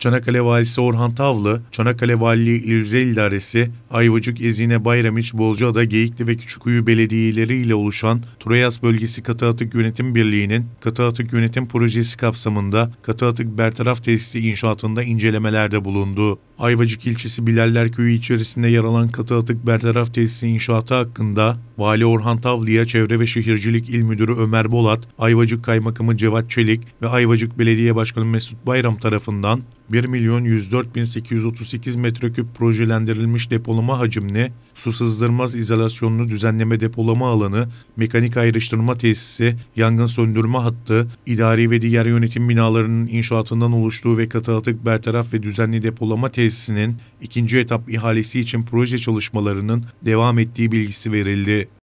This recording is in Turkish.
Çanakkale Valisi Orhan Tavlı, Çanakkale Valiliği İl Özel İdaresi, Ayvacık, Ezine, Bayramiç, Bozcaada, Geyikli ve Küçüküyü belediyeleri ile oluşan Troyas Bölgesi Katı Atık Yönetim Birliği'nin Katı Atık Yönetim Projesi kapsamında katı atık bertaraf tesisi inşaatında incelemelerde bulundu. Ayvacık ilçesi Bilaller Köyü içerisinde yer alan katı atık bertaraf tesisi inşaatı hakkında Vali Orhan Tavlı'ya Çevre ve Şehircilik İl Müdürü Ömer Bolat, Ayvacık Kaymakamı Cevat Çelik ve Ayvacık Belediye Başkanı Mesut Bayram tarafından 1 milyon 104 bin 838 metreküp projelendirilmiş depolama hacimli, su sızdırmaz izolasyonlu düzenleme depolama alanı, mekanik ayrıştırma tesisi, yangın söndürme hattı, idari ve diğer yönetim binalarının inşaatından oluştuğu ve katı atık bertaraf ve düzenli depolama tesisi, Tesisi'nin ikinci etap ihalesi için proje çalışmalarının devam ettiği bilgisi verildi.